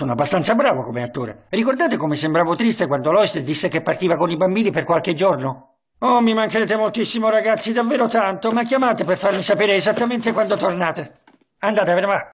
Sono abbastanza bravo come attore. Ricordate come sembravo triste quando Lois disse che partiva con i bambini per qualche giorno? Oh, mi mancherete moltissimo, ragazzi, davvero tanto, ma chiamate per farmi sapere esattamente quando tornate. Andatevene, va.